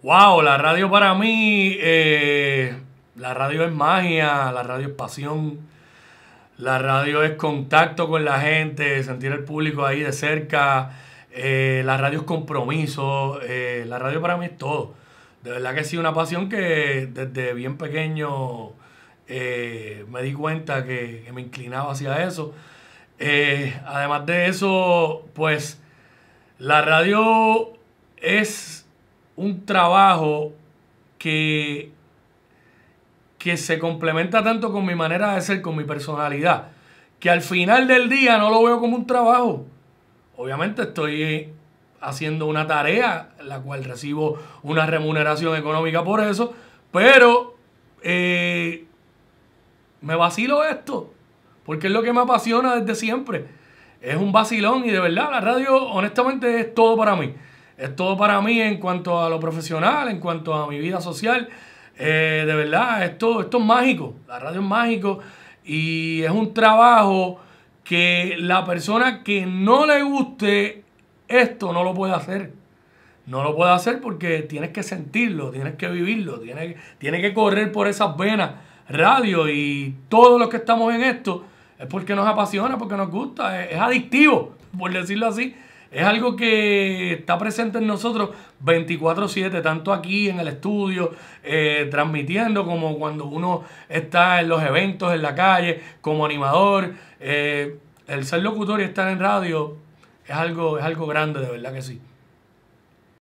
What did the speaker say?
Wow, la radio para mí, eh, la radio es magia, la radio es pasión, la radio es contacto con la gente, sentir el público ahí de cerca, eh, la radio es compromiso, eh, la radio para mí es todo. De verdad que sí, una pasión que desde bien pequeño me di cuenta que, me inclinaba hacia eso. además de eso, pues la radio es un trabajo que, que se complementa tanto con mi manera de ser, con mi personalidad, que al final del día no lo veo como un trabajo. Obviamente estoy haciendo una tarea, la cual recibo una remuneración económica por eso, pero eh, me vacilo esto, porque es lo que me apasiona desde siempre. Es un vacilón y de verdad la radio honestamente es todo para mí es todo para mí en cuanto a lo profesional, en cuanto a mi vida social. Eh, de verdad, esto, esto es mágico. La radio es mágico y es un trabajo que la persona que no le guste esto no lo puede hacer. No lo puede hacer porque tienes que sentirlo, tienes que vivirlo, tienes, que correr por esas venas radio y todos los que estamos en esto es porque nos apasiona, porque nos gusta, es adictivo, por decirlo así. Es algo que está presente en nosotros 24/7, tanto aquí en el estudio, eh, transmitiendo, como cuando uno está en los eventos, en la calle, como animador. Eh, el ser locutor y estar en radio es algo, es algo grande, de verdad que sí.